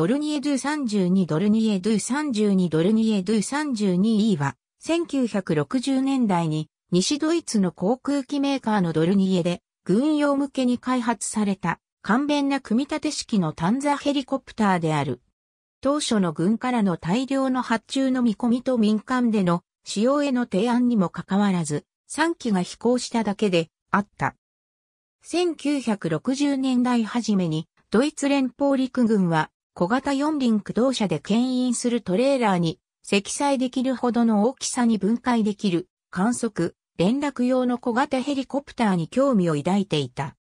ドルニエドゥ32ドルニエドゥ32ドルニエドゥ 32E は、1960年代に西ドイツの航空機メーカーのドルニエで軍用向けに開発された簡便な組み立て式のタンザヘリコプターである。当初の軍からの大量の発注の見込みと民間での使用への提案にもかかわらず、3機が飛行しただけであった。1960年代初めにドイツ連邦陸軍は小型四輪駆動車で牽引するトレーラーに積載できるほどの大きさに分解できる観測、連絡用の小型ヘリコプターに興味を抱いていた。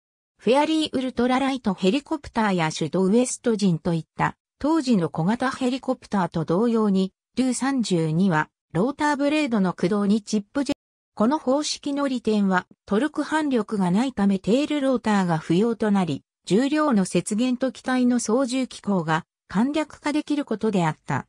フェアリーウルトラライトヘリコプターやシュドウエスト人といった当時の小型ヘリコプターと同様に、ルー32はローターブレードの駆動にチップジェこの方式の利点はトルク反力がないためテールローターが不要となり、重量の節減と機体の操縦機構が簡略化できることであった。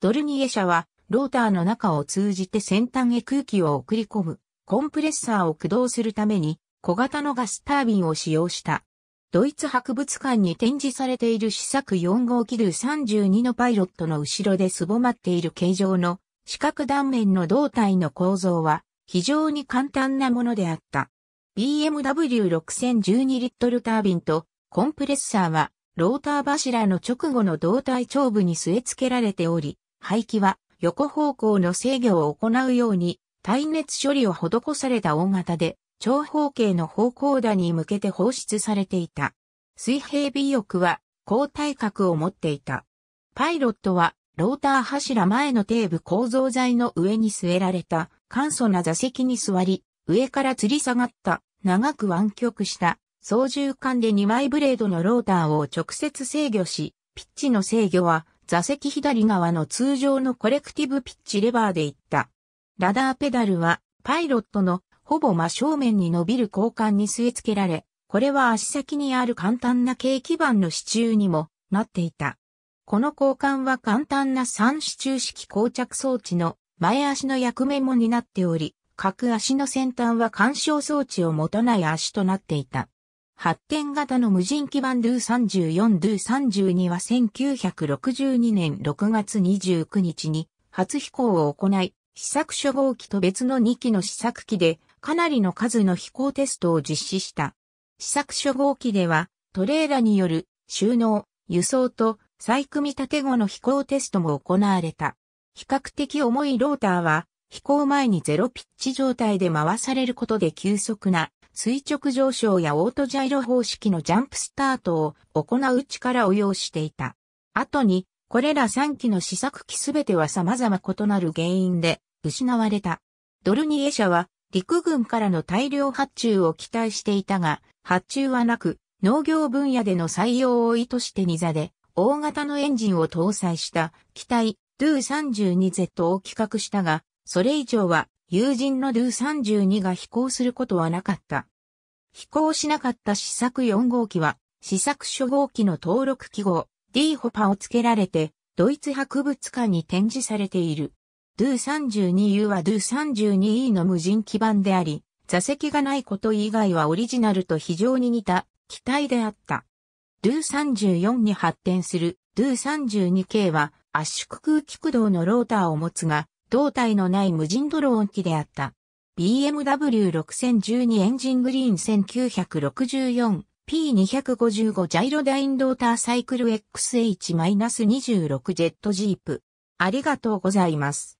ドルニエ社は、ローターの中を通じて先端へ空気を送り込む、コンプレッサーを駆動するために、小型のガスタービンを使用した。ドイツ博物館に展示されている試作4号機ル32のパイロットの後ろですぼまっている形状の四角断面の胴体の構造は非常に簡単なものであった。BMW6012 リットルタービンとコンプレッサーは、ローター柱の直後の胴体頂部に据え付けられており、排気は横方向の制御を行うように、耐熱処理を施された大型で、長方形の方向打に向けて放出されていた。水平尾翼は、高体角を持っていた。パイロットは、ローター柱前の底部構造材の上に据えられた、簡素な座席に座り、上から吊り下がった、長く湾曲した操縦桿で2枚ブレードのローターを直接制御し、ピッチの制御は座席左側の通常のコレクティブピッチレバーでいった。ラダーペダルはパイロットのほぼ真正面に伸びる交換に据え付けられ、これは足先にある簡単な軽基板の支柱にもなっていた。この交換は簡単な3支柱式膠着装置の前足の役目も担っており、各足の先端は干渉装置を持たない足となっていた。発展型の無人基盤 DO34 DO32 は1962年6月29日に初飛行を行い、試作初号機と別の2機の試作機でかなりの数の飛行テストを実施した。試作初号機ではトレーラによる収納、輸送と再組み立て後の飛行テストも行われた。比較的重いローターは飛行前にゼロピッチ状態で回されることで急速な垂直上昇やオートジャイロ方式のジャンプスタートを行う力を要していた。後に、これら3機の試作機すべては様々異なる原因で失われた。ドルニエ社は陸軍からの大量発注を期待していたが、発注はなく、農業分野での採用を意図してニザで、大型のエンジンを搭載した機体 Do32Z を企画したが、それ以上は友人のドゥ32が飛行することはなかった。飛行しなかった試作4号機は、試作初号機の登録記号 D ホパを付けられて、ドイツ博物館に展示されている。ドゥ 32U はドゥ 32E の無人基板であり、座席がないこと以外はオリジナルと非常に似た機体であった。ドゥ34に発展するドゥ 32K は圧縮空気駆動のローターを持つが、胴体のない無人ドローン機であった。BMW6012 エンジングリーン 1964P255 ジャイロダインドーターサイクル XH-26 ジェットジープ。ありがとうございます。